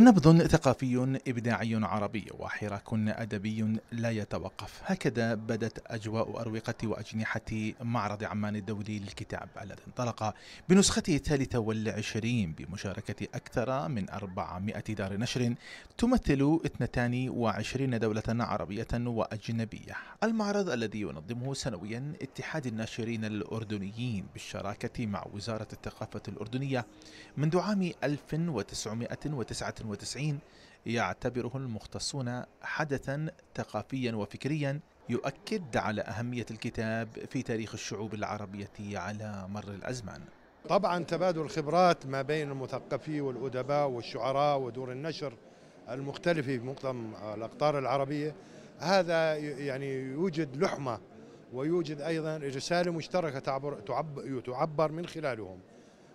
نبض ثقافي إبداعي عربي وحراك أدبي لا يتوقف هكذا بدت أجواء أروقة وأجنحة معرض عمان الدولي للكتاب الذي انطلق بنسخته الثالثة والعشرين بمشاركة أكثر من 400 دار نشر تمثل 22 دولة عربية وأجنبية المعرض الذي ينظمه سنويا اتحاد الناشرين الأردنيين بالشراكة مع وزارة الثقافة الأردنية منذ عام 1999 1990 يعتبره المختصون حدثا ثقافيا وفكريا يؤكد على أهمية الكتاب في تاريخ الشعوب العربية على مر الأزمان طبعا تبادل الخبرات ما بين المثقفين والأدباء والشعراء ودور النشر المختلفة في معظم الأقطار العربية هذا يعني يوجد لحمة ويوجد أيضا رسالة مشتركة تعبر, تعبر, تعبر من خلالهم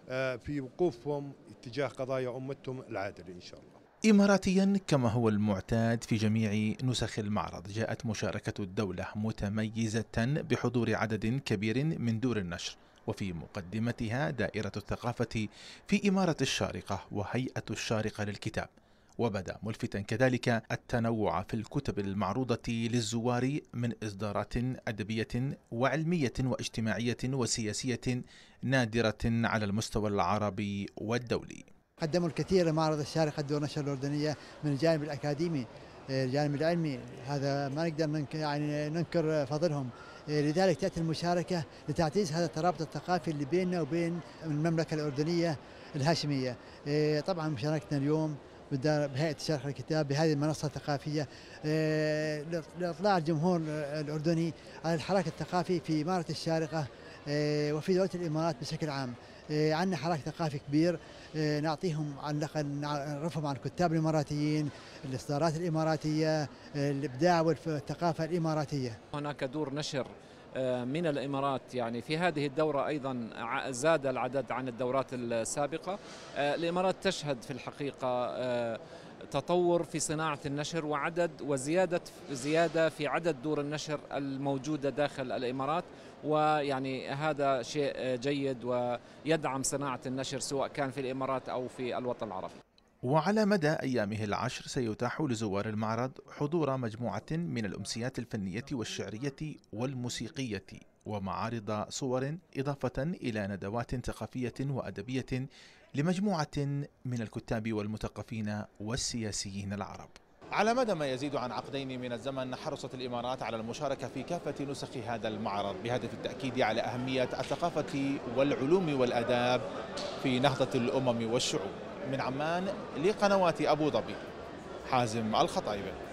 آه، في وقوفهم اتجاه قضايا أمتهم العادلة إن شاء الله إماراتيا كما هو المعتاد في جميع نسخ المعرض جاءت مشاركة الدولة متميزة بحضور عدد كبير من دور النشر وفي مقدمتها دائرة الثقافة في إمارة الشارقة وهيئة الشارقة للكتاب وبدا ملفتا كذلك التنوع في الكتب المعروضة للزوار من إصدارات أدبية وعلمية واجتماعية وسياسية نادرة على المستوى العربي والدولي قدموا الكثير معرض الشارقة الدول النشر الأردنية من الجانب الأكاديمي آه، الجانب العلمي هذا ما نقدر يعني ننكر فضلهم آه، لذلك تاتي المشاركه لتعزيز هذا الترابط الثقافي اللي بيننا وبين المملكه الاردنيه الهاشميه آه، طبعا مشاركتنا اليوم بهيئه شرح الكتاب بهذه المنصه الثقافيه آه، لاطلاع الجمهور الاردني على الحراك الثقافي في اماره الشارقه آه، وفي دوله الامارات بشكل عام آه، عندنا حراك ثقافي كبير نعطيهم على الاقل نعرفهم عن الكتاب الاماراتيين، الاصدارات الاماراتيه، الابداع والثقافه الاماراتيه. هناك دور نشر آه، من الامارات يعني في هذه الدوره ايضا زاد العدد عن الدورات السابقه آه، الامارات تشهد في الحقيقه آه، تطور في صناعة النشر وعدد وزيادة زيادة في عدد دور النشر الموجودة داخل الإمارات ويعني هذا شيء جيد ويدعم صناعة النشر سواء كان في الإمارات أو في الوطن العربي وعلى مدى أيامه العشر سيتاح لزوار المعرض حضور مجموعة من الأمسيات الفنية والشعرية والموسيقية ومعارض صور إضافة إلى ندوات ثقافية وأدبية لمجموعة من الكتاب والمثقفين والسياسيين العرب على مدى ما يزيد عن عقدين من الزمن حرصت الإمارات على المشاركة في كافة نسخ هذا المعرض بهدف التأكيد على أهمية الثقافة والعلوم والأداب في نهضة الأمم والشعوب من عمان لقنوات أبو ظبي حازم الخطايبه